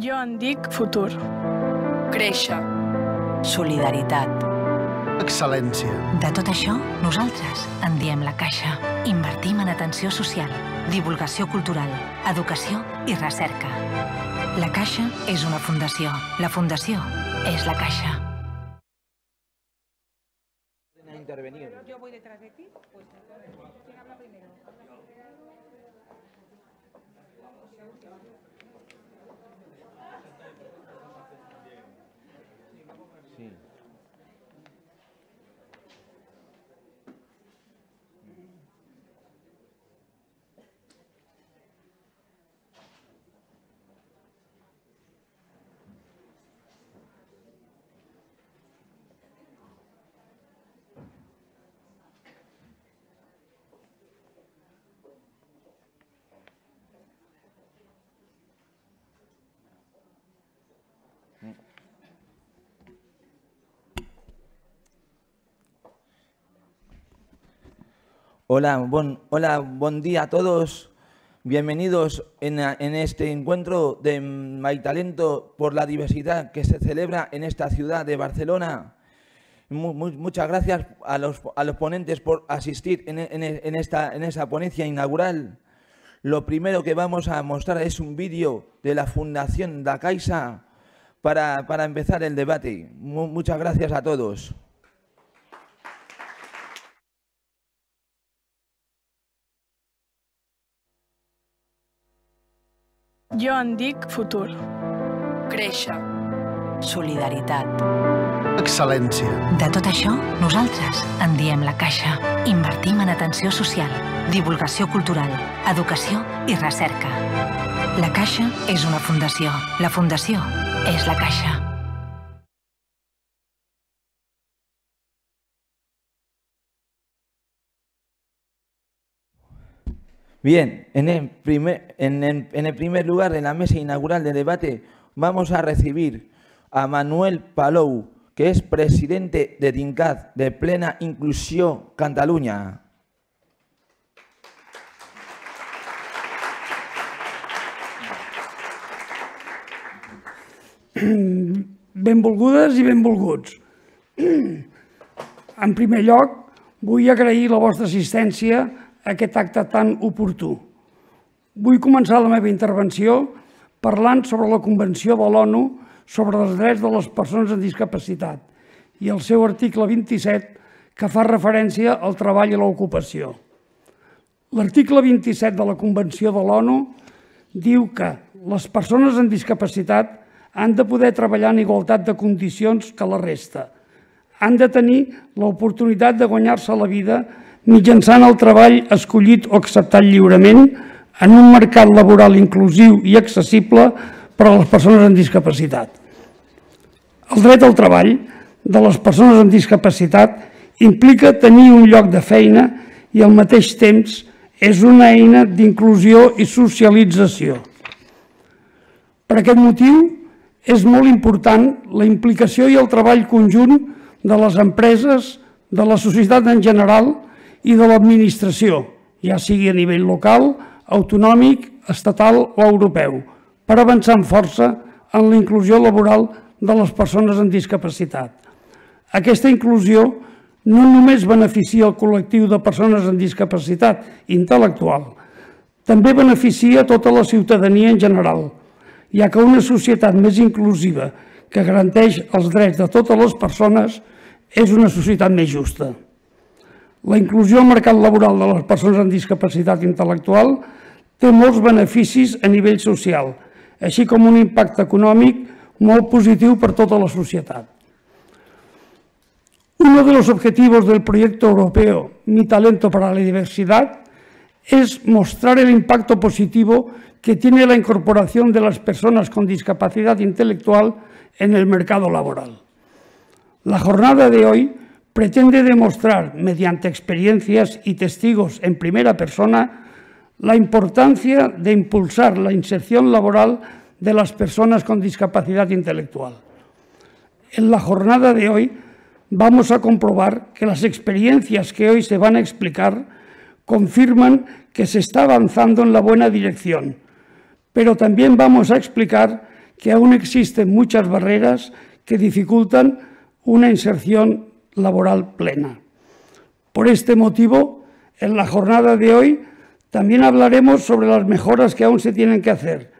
Jo en dic futur. Créixer. Solidaritat. Excel·lència. De tot això, nosaltres en diem la Caixa. Invertim en atenció social, divulgació cultural, educació i recerca. La Caixa és una fundació. La fundació és la Caixa. Hola, buen, día a todos. Bienvenidos en, este encuentro de My Talento por la diversidad que se celebra en esta ciudad de Barcelona. muchas gracias a los, a los, ponentes por asistir en, en, esta, en ponencia inaugural. Lo primero que vamos a mostrar es un vídeo de la Fundación La Caixa para, empezar el debate. muchas gracias a todos. Jo en dic futur. Créixer. Solidaritat. Excel·lència. De tot això, nosaltres en diem la Caixa. Invertim en atenció social, divulgació cultural, educació i recerca. La Caixa és una fundació. La fundació és la Caixa. Bien, en el, primer, en, el, en el, primer, lugar, en la mesa inaugural de debate, vamos a recibir a Manuel Palou, que es presidente de DINCAD, de Plena Inclusión Cataluña. Benvolgudes i benvolguts. En primer lloc, vull agrair la vostra assistència a aquest acte tan oportú. Vull començar la meva intervenció parlant sobre la Convenció de l'ONU sobre els drets de les persones amb discapacitat i el seu article 27 que fa referència al treball i l'ocupació. L'article 27 de la Convenció de l'ONU diu que les persones amb discapacitat han de poder treballar en igualtat de condicions que la resta. Han de tenir l'oportunitat de guanyar-se la vida mitjançant el treball escollit o acceptat lliurement en un mercat laboral inclusiu i accessible per a les persones amb discapacitat. El dret al treball de les persones amb discapacitat implica tenir un lloc de feina i al mateix temps és una eina d'inclusió i socialització. Per aquest motiu, és molt important la implicació i el treball conjunt de les empreses, de la societat en general i de l'administració, ja sigui a nivell local, autonòmic, estatal o europeu, per avançar amb força en la inclusió laboral de les persones amb discapacitat. Aquesta inclusió no només beneficia el col·lectiu de persones amb discapacitat intel·lectual, també beneficia tota la ciutadania en general, ja que una societat més inclusiva que garanteix els drets de totes les persones és una societat més justa. La inclusió al mercat laboral de les persones amb discapacitat intel·lectual té molts beneficis a nivell social, així com un impacte econòmic molt positiu per tota la societat. Uno de los objetivos del proyecto europeo Mi Talento para la Diversidad es mostrar el impacto positivo que tiene la incorporación de las personas con discapacidad intelectual en el mercado laboral. La jornada de hoy pretende demostrar mediante experiencias y testigos en primera persona la importancia de impulsar la inserción laboral de las personas con discapacidad intelectual. En la jornada de hoy vamos a comprobar que las experiencias que hoy se van a explicar confirman que se está avanzando en la buena dirección, pero también vamos a explicar que aún existen muchas barreras que dificultan una inserción laboral plena. Por este motivo, en la jornada de hoy también hablaremos sobre las mejoras que aún se tienen que hacer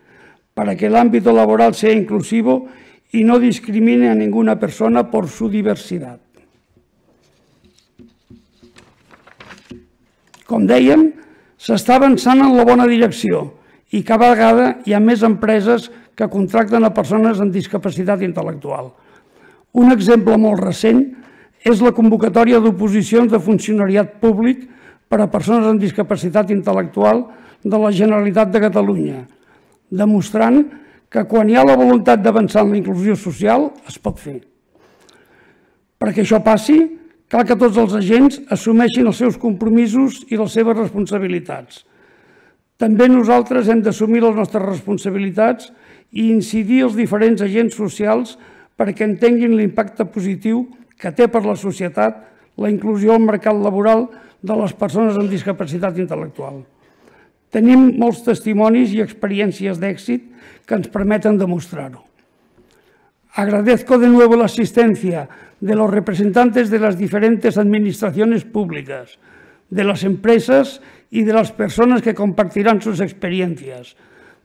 para que el ámbito laboral sea inclusivo y no discrimine a ninguna persona por su diversidad. Com dèiem, s'està avançant en la bona direcció i cada vegada hi ha més empreses que contracten a persones amb discapacitat intel·lectual. Un exemple molt recent és és la convocatòria d'oposicions de funcionariat públic per a persones amb discapacitat intel·lectual de la Generalitat de Catalunya, demostrant que quan hi ha la voluntat d'avançar en la inclusió social es pot fer. Perquè això passi, cal que tots els agents assumeixin els seus compromisos i les seves responsabilitats. També nosaltres hem d'assumir les nostres responsabilitats i incidir els diferents agents socials perquè entenguin l'impacte positiu que que té per la societat la inclusió al mercat laboral de les persones amb discapacitat intel·lectual. Tenim molts testimonis i experiències d'èxit que ens permeten demostrar-ho. Agradezco de nuevo la asistencia de los representantes de las diferentes administraciones públicas, de las empresas y de las personas que compartirán sus experiencias,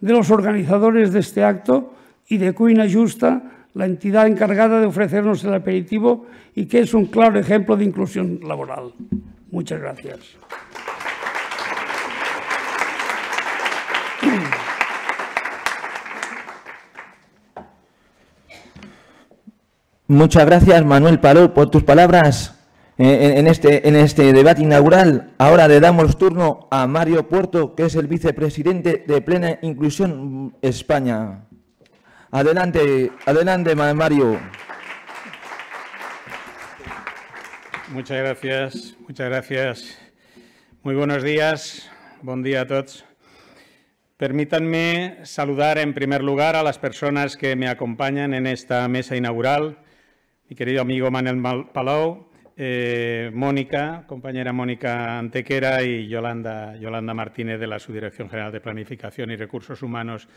de los organizadores de este acto y de Cuina Justa, la entidad encargada de ofrecernos el aperitivo y que es un claro ejemplo de inclusión laboral. Muchas gracias. Muchas gracias, Manuel Paló, por tus palabras eh, en este, en este debate inaugural. Ahora le damos turno a Mario Puerto, que es el vicepresidente de Plena Inclusión España. Adelante, adelante Mario. Muchas gracias, muchas gracias. Muy buenos días, buen día a todos. Permítanme saludar en primer lugar a las personas que me acompañan en esta mesa inaugural. Mi querido amigo Manuel Palau, eh, Mónica, compañera Mónica Antequera y Yolanda, Yolanda Martínez de la Subdirección General de Planificación y Recursos Humanos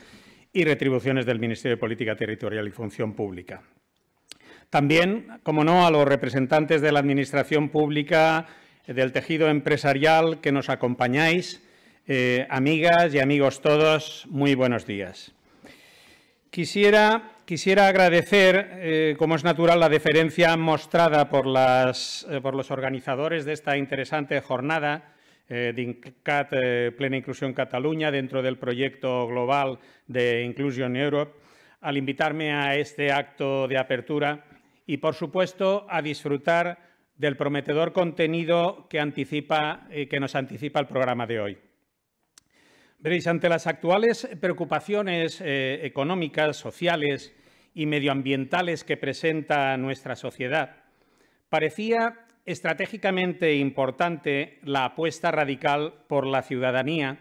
y retribuciones del Ministerio de Política Territorial y Función Pública. También, como no, a los representantes de la Administración Pública, eh, del tejido empresarial que nos acompañáis, eh, amigas y amigos todos, muy buenos días. Quisiera, agradecer, eh, como es natural, la deferencia mostrada por los organizadores de esta interesante jornada eh, DINCAT eh, Plena Inclusión Cataluña dentro del proyecto global de Inclusion Europe, al invitarme a este acto de apertura y, por supuesto, a disfrutar del prometedor contenido que, anticipa, eh, que nos anticipa el programa de hoy. Veréis, ante las actuales preocupaciones eh, económicas, sociales y medioambientales que presenta nuestra sociedad, parecía estratégicamente importante la apuesta radical por la ciudadanía,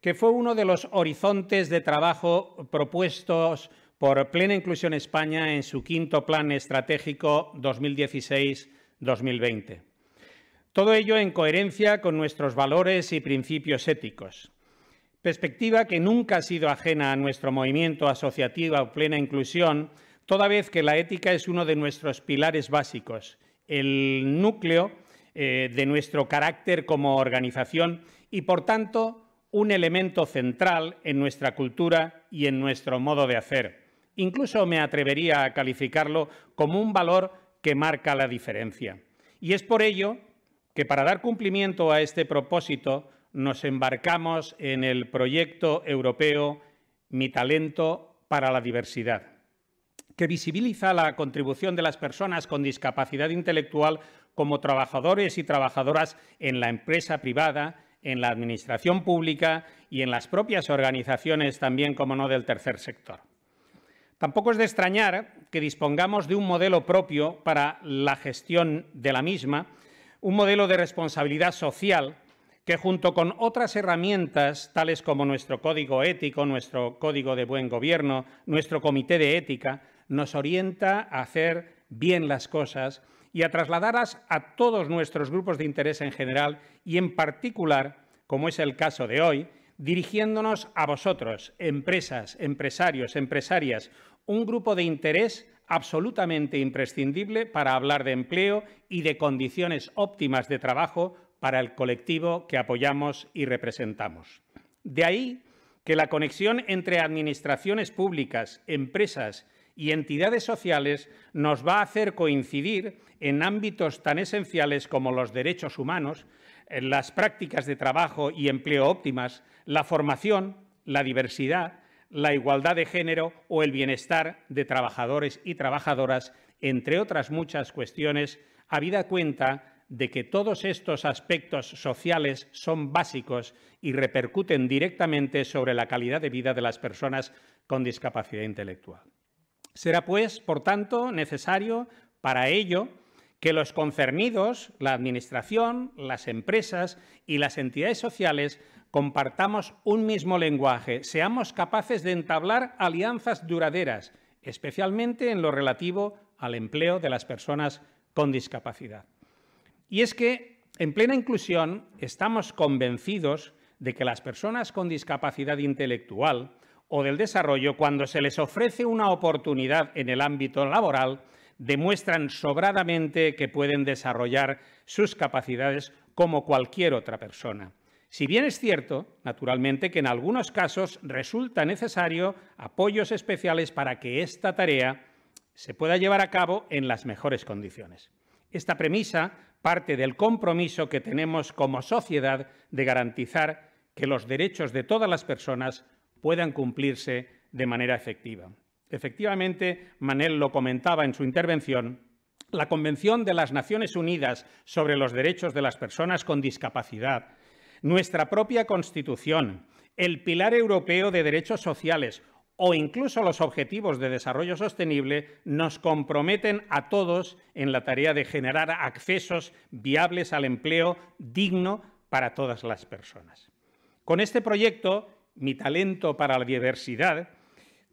que fue uno de los horizontes de trabajo propuestos por Plena Inclusión España en su quinto plan estratégico 2016-2020. Todo ello en coherencia con nuestros valores y principios éticos. Perspectiva que nunca ha sido ajena a nuestro movimiento asociativo Plena Inclusión, toda vez que la ética es uno de nuestros pilares básicos el núcleo eh, de nuestro carácter como organización y, por tanto, un elemento central en nuestra cultura y en nuestro modo de hacer. Incluso me atrevería a calificarlo como un valor que marca la diferencia. Y es por ello que para dar cumplimiento a este propósito nos embarcamos en el proyecto europeo Mi talento para la diversidad que visibiliza la contribución de las personas con discapacidad intelectual como trabajadores y trabajadoras en la empresa privada, en la administración pública y en las propias organizaciones también, como no, del tercer sector. Tampoco es de extrañar que dispongamos de un modelo propio para la gestión de la misma, un modelo de responsabilidad social que junto con otras herramientas, tales como nuestro código ético, nuestro código de buen gobierno, nuestro comité de ética, nos orienta a hacer bien las cosas y a trasladarlas a todos nuestros grupos de interés en general y en particular, como es el caso de hoy, dirigiéndonos a vosotros, empresas, empresarios, empresarias, un grupo de interés absolutamente imprescindible para hablar de empleo y de condiciones óptimas de trabajo para el colectivo que apoyamos y representamos. De ahí que la conexión entre administraciones públicas, empresas y entidades sociales nos va a hacer coincidir en ámbitos tan esenciales como los derechos humanos, las prácticas de trabajo y empleo óptimas, la formación, la diversidad, la igualdad de género o el bienestar de trabajadores y trabajadoras, entre otras muchas cuestiones, habida cuenta de que todos estos aspectos sociales son básicos y repercuten directamente sobre la calidad de vida de las personas con discapacidad intelectual. Será pues, por tanto, necesario para ello que los concernidos, la Administración, las empresas y las entidades sociales compartamos un mismo lenguaje, seamos capaces de entablar alianzas duraderas, especialmente en lo relativo al empleo de las personas con discapacidad. Y es que en plena inclusión estamos convencidos de que las personas con discapacidad intelectual, o del desarrollo, cuando se les ofrece una oportunidad en el ámbito laboral, demuestran sobradamente que pueden desarrollar sus capacidades como cualquier otra persona. Si bien es cierto, naturalmente, que en algunos casos resulta necesario apoyos especiales para que esta tarea se pueda llevar a cabo en las mejores condiciones. Esta premisa parte del compromiso que tenemos como sociedad de garantizar que los derechos de todas las personas puedan cumplirse de manera efectiva. Efectivamente, Manel lo comentaba en su intervención, la Convención de las Naciones Unidas sobre los Derechos de las Personas con Discapacidad, nuestra propia Constitución, el Pilar Europeo de Derechos Sociales o incluso los Objetivos de Desarrollo Sostenible nos comprometen a todos en la tarea de generar accesos viables al empleo digno para todas las personas. Con este proyecto mi talento para la diversidad,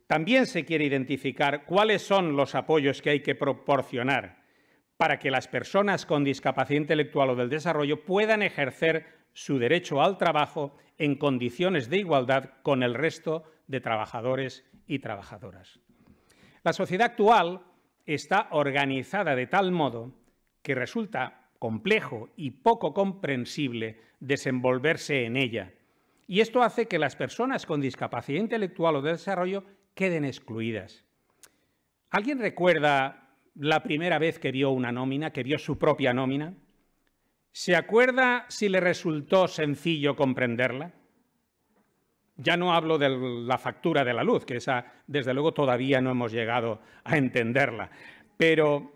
también se quiere identificar cuáles son los apoyos que hay que proporcionar para que las personas con discapacidad intelectual o del desarrollo puedan ejercer su derecho al trabajo en condiciones de igualdad con el resto de trabajadores y trabajadoras. La sociedad actual está organizada de tal modo que resulta complejo y poco comprensible desenvolverse en ella, y esto hace que las personas con discapacidad intelectual o de desarrollo queden excluidas. ¿Alguien recuerda la primera vez que vio una nómina, que vio su propia nómina? ¿Se acuerda si le resultó sencillo comprenderla? Ya no hablo de la factura de la luz, que esa, desde luego, todavía no hemos llegado a entenderla. Pero,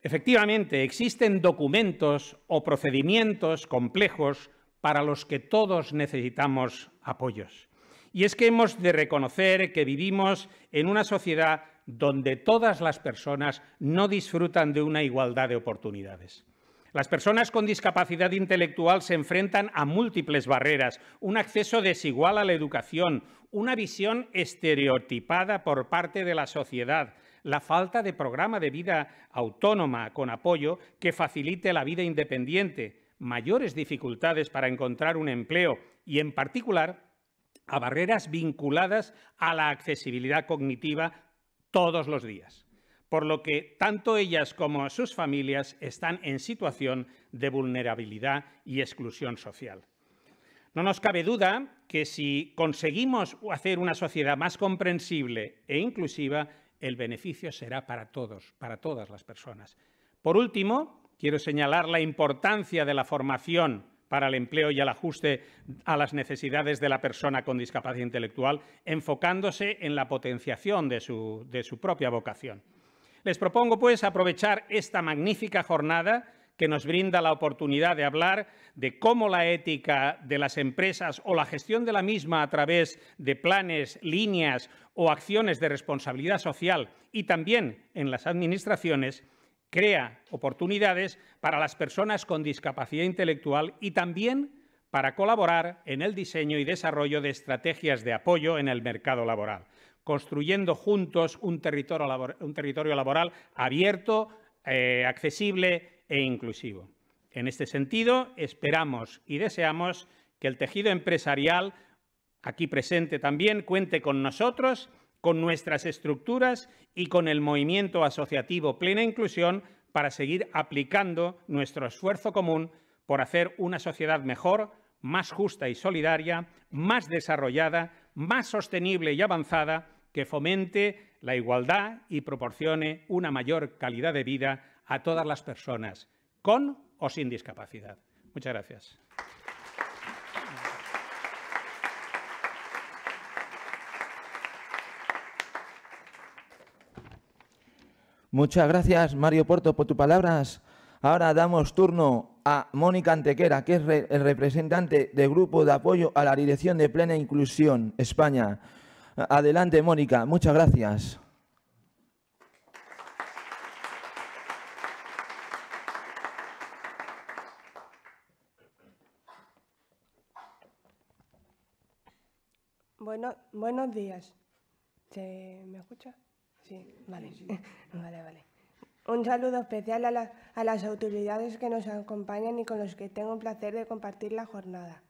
efectivamente, existen documentos o procedimientos complejos para los que todos necesitamos apoyos. Y es que hemos de reconocer que vivimos en una sociedad donde todas las personas no disfrutan de una igualdad de oportunidades. Las personas con discapacidad intelectual se enfrentan a múltiples barreras, un acceso desigual a la educación, una visión estereotipada por parte de la sociedad, la falta de programa de vida autónoma con apoyo que facilite la vida independiente, mayores dificultades para encontrar un empleo y, en particular, a barreras vinculadas a la accesibilidad cognitiva todos los días, por lo que tanto ellas como sus familias están en situación de vulnerabilidad y exclusión social. No nos cabe duda que si conseguimos hacer una sociedad más comprensible e inclusiva, el beneficio será para todos, para todas las personas. Por último, quiero señalar la importancia de la formación para el empleo y el ajuste a las necesidades de la persona con discapacidad intelectual, enfocándose en la potenciación de su, propia vocación. Les propongo, pues, aprovechar esta magnífica jornada que nos brinda la oportunidad de hablar de cómo la ética de las empresas o la gestión de la misma a través de planes, líneas o acciones de responsabilidad social y también en las administraciones crea oportunidades para las personas con discapacidad intelectual y también para colaborar en el diseño y desarrollo de estrategias de apoyo en el mercado laboral, construyendo juntos un territorio, laboral abierto, eh, accesible e inclusivo. En este sentido, esperamos y deseamos que el tejido empresarial aquí presente también cuente con nosotros con nuestras estructuras y con el movimiento asociativo Plena Inclusión para seguir aplicando nuestro esfuerzo común por hacer una sociedad mejor, más justa y solidaria, más desarrollada, más sostenible y avanzada, que fomente la igualdad y proporcione una mayor calidad de vida a todas las personas, con o sin discapacidad. Muchas gracias. Muchas gracias, Mario Porto, por tus palabras. Ahora damos turno a Mónica Antequera, que es el representante del Grupo de Apoyo a la Dirección de Plena Inclusión España. Adelante, Mónica. Muchas gracias. Bueno, buenos días. me escucha? Sí, vale. Vale, vale. Un saludo especial a, las autoridades que nos acompañan y con los que tengo el placer de compartir la jornada.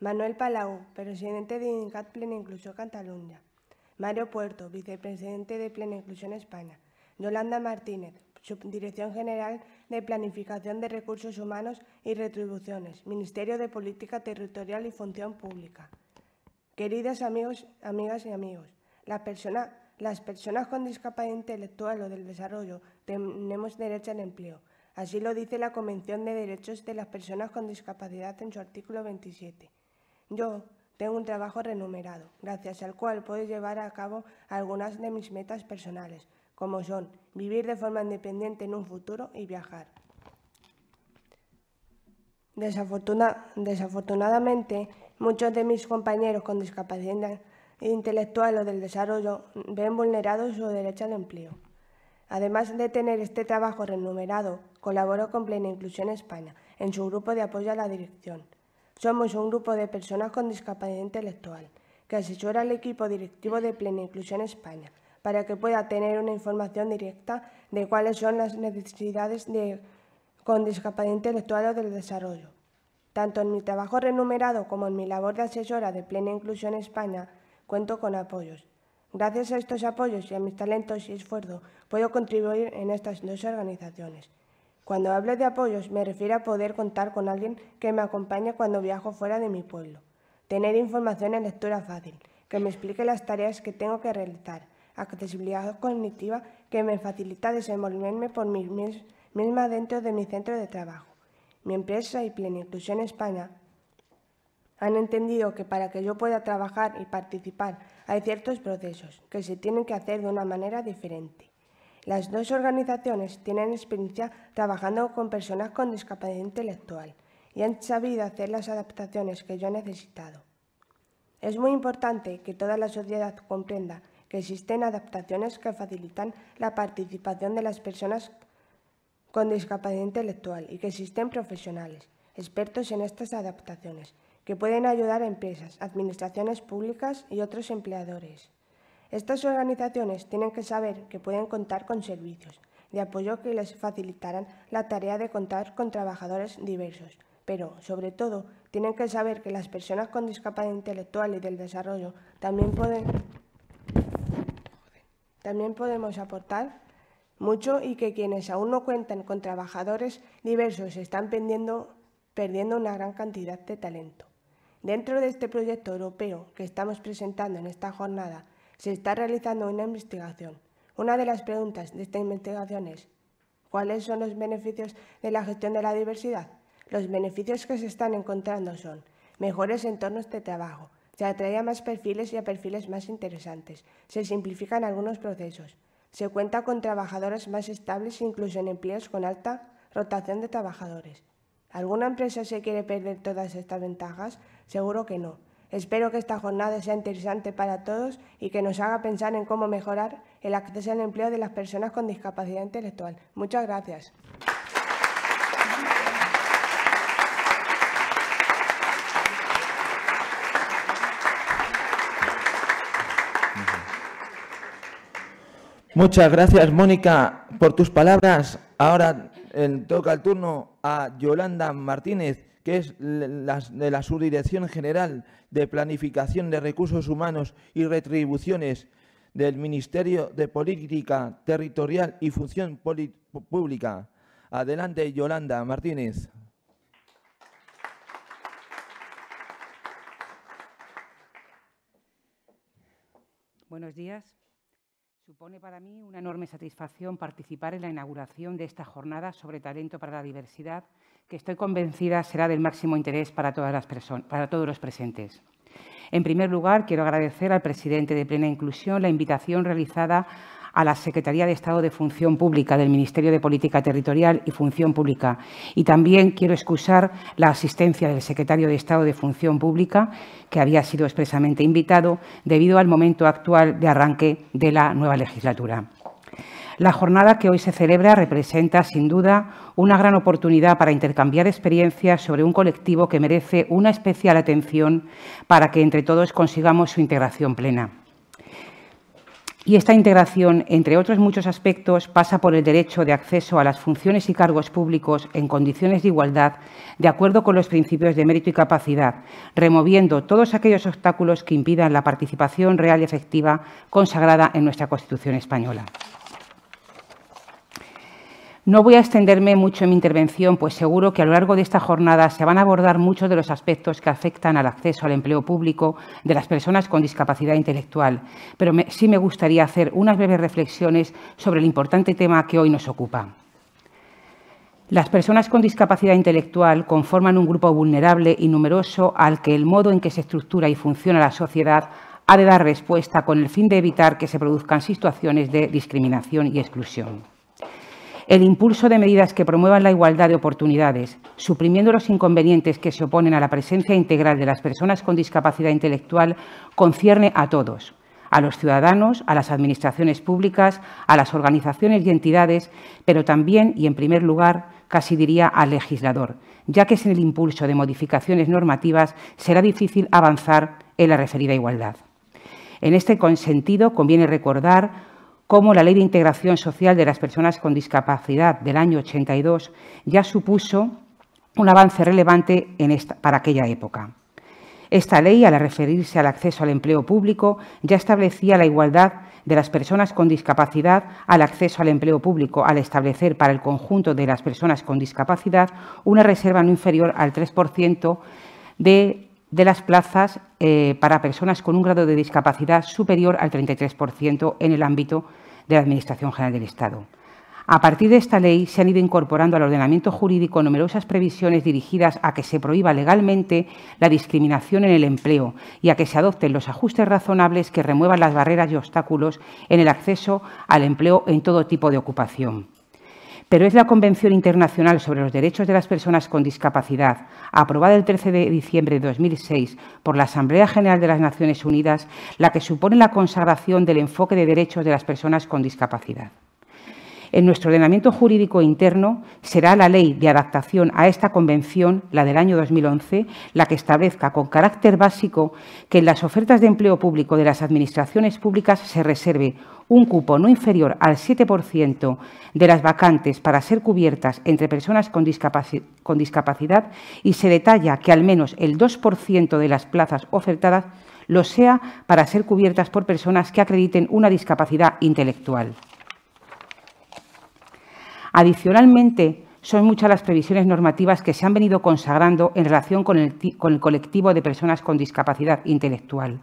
Manuel Palau, presidente de INCAT Plena Inclusión Cataluña. Mario Puerto, vicepresidente de Plena Inclusión España. Yolanda Martínez, Subdirección General de Planificación de Recursos Humanos y Retribuciones, Ministerio de Política Territorial y Función Pública. Queridas amigos, amigas y amigos, las personas las personas con discapacidad intelectual o del desarrollo tenemos derecho al empleo. Así lo dice la Convención de Derechos de las Personas con Discapacidad en su artículo 27. Yo tengo un trabajo renumerado, gracias al cual puedo llevar a cabo algunas de mis metas personales, como son vivir de forma independiente en un futuro y viajar. desafortunadamente, muchos de mis compañeros con discapacidad intelectual o del desarrollo ven vulnerado su derecho al empleo. Además de tener este trabajo renumerado, colaboró con Plena Inclusión España en su grupo de apoyo a la dirección. Somos un grupo de personas con discapacidad intelectual que asesora al equipo directivo de Plena Inclusión España para que pueda tener una información directa de cuáles son las necesidades de, con discapacidad intelectual o del desarrollo. Tanto en mi trabajo renumerado como en mi labor de asesora de Plena Inclusión España, cuento con apoyos. Gracias a estos apoyos y a mis talentos y esfuerzo puedo contribuir en estas dos organizaciones. Cuando hablo de apoyos me refiero a poder contar con alguien que me acompañe cuando viajo fuera de mi pueblo, tener información en lectura fácil, que me explique las tareas que tengo que realizar, accesibilidad cognitiva que me facilita desenvolverme por mí misma dentro de mi centro de trabajo. Mi empresa y Plena Inclusión España han entendido que para que yo pueda trabajar y participar hay ciertos procesos que se tienen que hacer de una manera diferente. Las dos organizaciones tienen experiencia trabajando con personas con discapacidad intelectual y han sabido hacer las adaptaciones que yo he necesitado. Es muy importante que toda la sociedad comprenda que existen adaptaciones que facilitan la participación de las personas con discapacidad intelectual y que existen profesionales, expertos en estas adaptaciones, que pueden ayudar a empresas, administraciones públicas y otros empleadores. Estas organizaciones tienen que saber que pueden contar con servicios de apoyo que les facilitarán la tarea de contar con trabajadores diversos, pero, sobre todo, tienen que saber que las personas con discapacidad intelectual y del desarrollo también, pueden, también podemos aportar mucho y que quienes aún no cuentan con trabajadores diversos están perdiendo una gran cantidad de talento. Dentro de este proyecto europeo que estamos presentando en esta jornada, se está realizando una investigación. Una de las preguntas de esta investigación es, ¿cuáles son los beneficios de la gestión de la diversidad? Los beneficios que se están encontrando son mejores entornos de trabajo, se atrae a más perfiles y a perfiles más interesantes, se simplifican algunos procesos, se cuenta con trabajadores más estables incluso en empleos con alta rotación de trabajadores. ¿Alguna empresa se quiere perder todas estas ventajas? Seguro que no. Espero que esta jornada sea interesante para todos y que nos haga pensar en cómo mejorar el acceso al empleo de las personas con discapacidad intelectual. Muchas gracias. Muchas gracias, Mónica, por tus palabras. Ahora toca el turno a Yolanda Martínez que es de la Subdirección General de Planificación de Recursos Humanos y Retribuciones del Ministerio de Política Territorial y Función Pública. Adelante, Yolanda Martínez. Buenos días. Supone para mí una enorme satisfacción participar en la inauguración de esta jornada sobre talento para la diversidad que estoy convencida será del máximo interés para, todas las para todos los presentes. En primer lugar, quiero agradecer al presidente de Plena Inclusión la invitación realizada a la Secretaría de Estado de Función Pública del Ministerio de Política Territorial y Función Pública. Y también quiero excusar la asistencia del secretario de Estado de Función Pública, que había sido expresamente invitado, debido al momento actual de arranque de la nueva legislatura. La jornada que hoy se celebra representa, sin duda, una gran oportunidad para intercambiar experiencias sobre un colectivo que merece una especial atención para que entre todos consigamos su integración plena. Y esta integración, entre otros muchos aspectos, pasa por el derecho de acceso a las funciones y cargos públicos en condiciones de igualdad, de acuerdo con los principios de mérito y capacidad, removiendo todos aquellos obstáculos que impidan la participación real y efectiva consagrada en nuestra Constitución española. No voy a extenderme mucho en mi intervención, pues seguro que a lo largo de esta jornada se van a abordar muchos de los aspectos que afectan al acceso al empleo público de las personas con discapacidad intelectual, pero sí me gustaría hacer unas breves reflexiones sobre el importante tema que hoy nos ocupa. Las personas con discapacidad intelectual conforman un grupo vulnerable y numeroso al que el modo en que se estructura y funciona la sociedad ha de dar respuesta con el fin de evitar que se produzcan situaciones de discriminación y exclusión el impulso de medidas que promuevan la igualdad de oportunidades, suprimiendo los inconvenientes que se oponen a la presencia integral de las personas con discapacidad intelectual, concierne a todos, a los ciudadanos, a las administraciones públicas, a las organizaciones y entidades, pero también y en primer lugar, casi diría, al legislador, ya que sin el impulso de modificaciones normativas será difícil avanzar en la referida igualdad. En este sentido, conviene recordar cómo la Ley de Integración Social de las Personas con Discapacidad del año 82 ya supuso un avance relevante para aquella época. Esta ley, al referirse al acceso al empleo público, ya establecía la igualdad de las personas con discapacidad al acceso al empleo público, al establecer para el conjunto de las personas con discapacidad una reserva no inferior al 3% de de las plazas eh, para personas con un grado de discapacidad superior al 33% en el ámbito de la Administración General del Estado. A partir de esta ley se han ido incorporando al ordenamiento jurídico numerosas previsiones dirigidas a que se prohíba legalmente la discriminación en el empleo y a que se adopten los ajustes razonables que remuevan las barreras y obstáculos en el acceso al empleo en todo tipo de ocupación pero es la Convención Internacional sobre los Derechos de las Personas con Discapacidad, aprobada el 13 de diciembre de 2006 por la Asamblea General de las Naciones Unidas, la que supone la consagración del enfoque de derechos de las personas con discapacidad. En nuestro ordenamiento jurídico interno será la Ley de Adaptación a esta Convención, la del año 2011, la que establezca con carácter básico que en las ofertas de empleo público de las Administraciones públicas se reserve un cupo no inferior al 7% de las vacantes para ser cubiertas entre personas con, discapacidad y se detalla que al menos el 2% de las plazas ofertadas lo sea para ser cubiertas por personas que acrediten una discapacidad intelectual. Adicionalmente, son muchas las previsiones normativas que se han venido consagrando en relación con el, colectivo de personas con discapacidad intelectual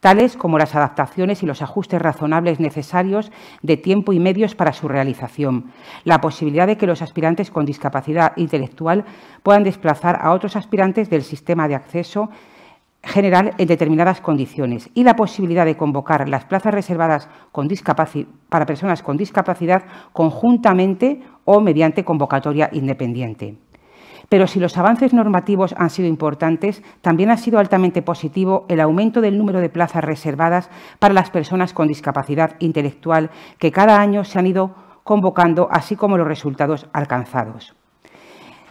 tales como las adaptaciones y los ajustes razonables necesarios de tiempo y medios para su realización, la posibilidad de que los aspirantes con discapacidad intelectual puedan desplazar a otros aspirantes del sistema de acceso general en determinadas condiciones y la posibilidad de convocar las plazas reservadas para personas con discapacidad conjuntamente o mediante convocatoria independiente. Pero si los avances normativos han sido importantes, también ha sido altamente positivo el aumento del número de plazas reservadas para las personas con discapacidad intelectual que cada año se han ido convocando, así como los resultados alcanzados.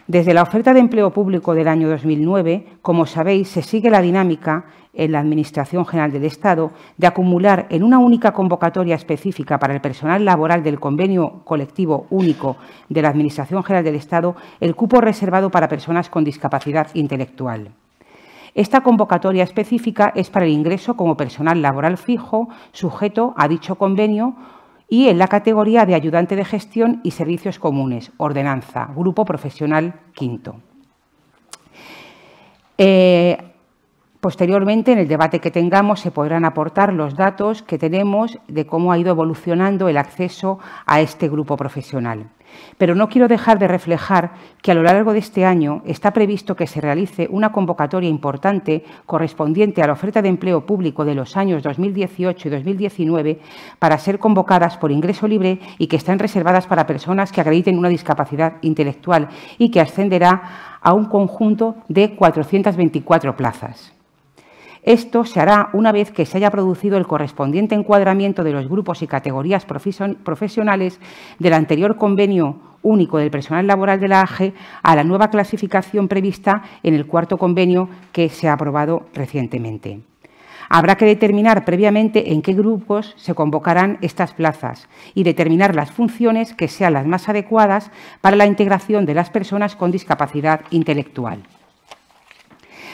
Desde la oferta de empleo público del año 2009, como sabéis, se sigue la dinámica en la Administración General del Estado de acumular en una única convocatoria específica para el personal laboral del convenio colectivo único de la Administración General del Estado el cupo reservado para personas con discapacidad intelectual. Esta convocatoria específica es para el ingreso como personal laboral fijo sujeto a dicho convenio y en la categoría de ayudante de gestión y servicios comunes, ordenanza, grupo profesional quinto. Eh, posteriormente, en el debate que tengamos, se podrán aportar los datos que tenemos de cómo ha ido evolucionando el acceso a este grupo profesional pero no quiero dejar de reflejar que a lo largo de este año está previsto que se realice una convocatoria importante correspondiente a la oferta de empleo público de los años 2018 y 2019 para ser convocadas por ingreso libre y que están reservadas para personas que acrediten una discapacidad intelectual y que ascenderá a un conjunto de 424 plazas. Esto se hará una vez que se haya producido el correspondiente encuadramiento de los grupos y categorías profesionales del anterior convenio único del personal laboral de la AGE a la nueva clasificación prevista en el cuarto convenio que se ha aprobado recientemente. Habrá que determinar previamente en qué grupos se convocarán estas plazas y determinar las funciones que sean las más adecuadas para la integración de las personas con discapacidad intelectual.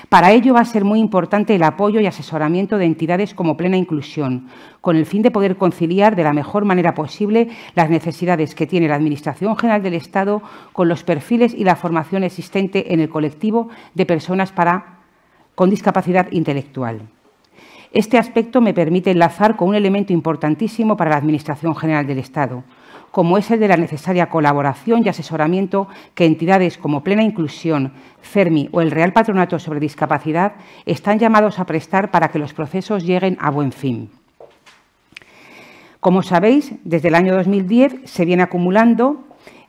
Para ello va a ser muy importante el apoyo y asesoramiento de entidades como Plena Inclusión, con el fin de poder conciliar de la mejor manera posible las necesidades que tiene la Administración General del Estado con los perfiles y la formación existente en el colectivo de personas con discapacidad intelectual. Este aspecto me permite enlazar con un elemento importantísimo para la Administración General del Estado, como es el de la necesaria colaboración y asesoramiento que entidades como Plena Inclusión, Fermi o el Real Patronato sobre Discapacidad están llamados a prestar para que los procesos lleguen a buen fin. Como sabéis, desde el año 2010 se viene acumulando,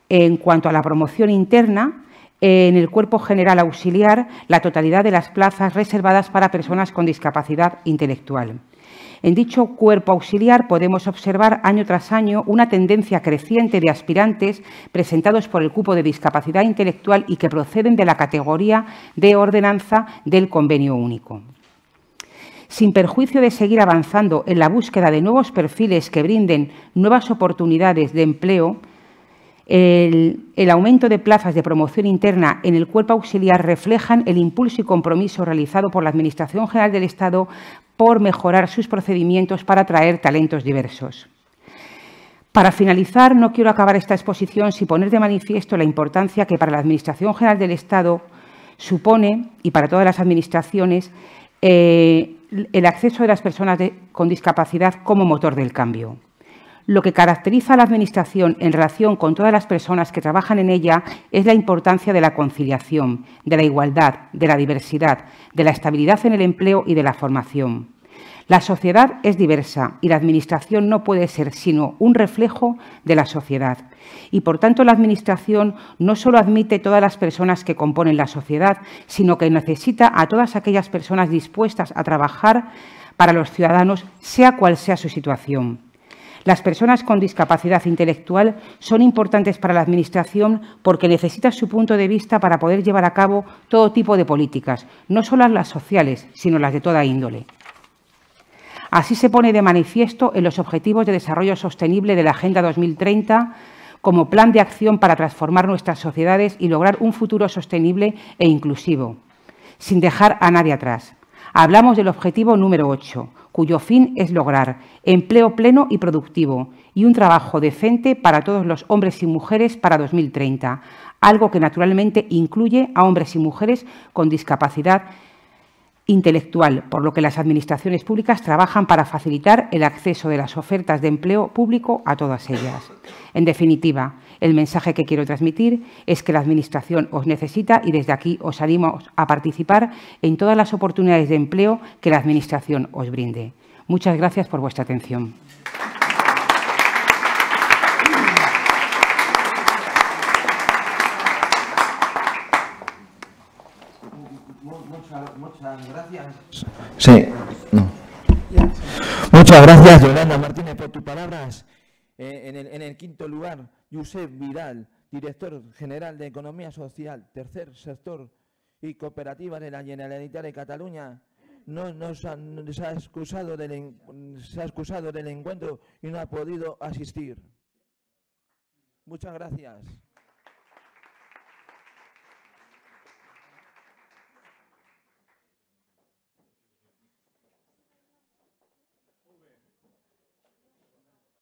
en cuanto a la promoción interna, en el cuerpo general auxiliar la totalidad de las plazas reservadas para personas con discapacidad intelectual. En dicho cuerpo auxiliar podemos observar año tras año una tendencia creciente de aspirantes presentados por el cupo de discapacidad intelectual y que proceden de la categoría de ordenanza del convenio único sin perjuicio de seguir avanzando en la búsqueda de nuevos perfiles que brinden nuevas oportunidades de empleo, el, aumento de plazas de promoción interna en el cuerpo auxiliar reflejan el impulso y compromiso realizado por la Administración General del Estado por mejorar sus procedimientos para atraer talentos diversos. Para finalizar, no quiero acabar esta exposición sin poner de manifiesto la importancia que para la Administración General del Estado supone, y para todas las administraciones, eh, el acceso de las personas con discapacidad como motor del cambio. Lo que caracteriza a la Administración en relación con todas las personas que trabajan en ella es la importancia de la conciliación, de la igualdad, de la diversidad, de la estabilidad en el empleo y de la formación. La sociedad es diversa y la Administración no puede ser sino un reflejo de la sociedad. Y por tanto la Administración no solo admite todas las personas que componen la sociedad, sino que necesita a todas aquellas personas dispuestas a trabajar para los ciudadanos, sea cual sea su situación. Las personas con discapacidad intelectual son importantes para la Administración porque necesita su punto de vista para poder llevar a cabo todo tipo de políticas, no solo las sociales, sino las de toda índole. Así se pone de manifiesto en los Objetivos de Desarrollo Sostenible de la Agenda 2030 como plan de acción para transformar nuestras sociedades y lograr un futuro sostenible e inclusivo, sin dejar a nadie atrás. Hablamos del objetivo número 8, cuyo fin es lograr empleo pleno y productivo y un trabajo decente para todos los hombres y mujeres para 2030, algo que naturalmente incluye a hombres y mujeres con discapacidad intelectual, por lo que las administraciones públicas trabajan para facilitar el acceso de las ofertas de empleo público a todas ellas. En definitiva, el mensaje que quiero transmitir es que la Administración os necesita y desde aquí os salimos a participar en todas las oportunidades de empleo que la Administración os brinde. Muchas gracias por vuestra atención. Muchas gracias. Sí, Muchas gracias, Yolanda Martínez, por tus palabras. Eh, en el quinto lugar. Josep Vidal, director general de Economía Social, Tercer Sector y Cooperativa de la Generalitat de Cataluña, no se ha excusado del encuentro y no ha podido asistir. Muchas gracias.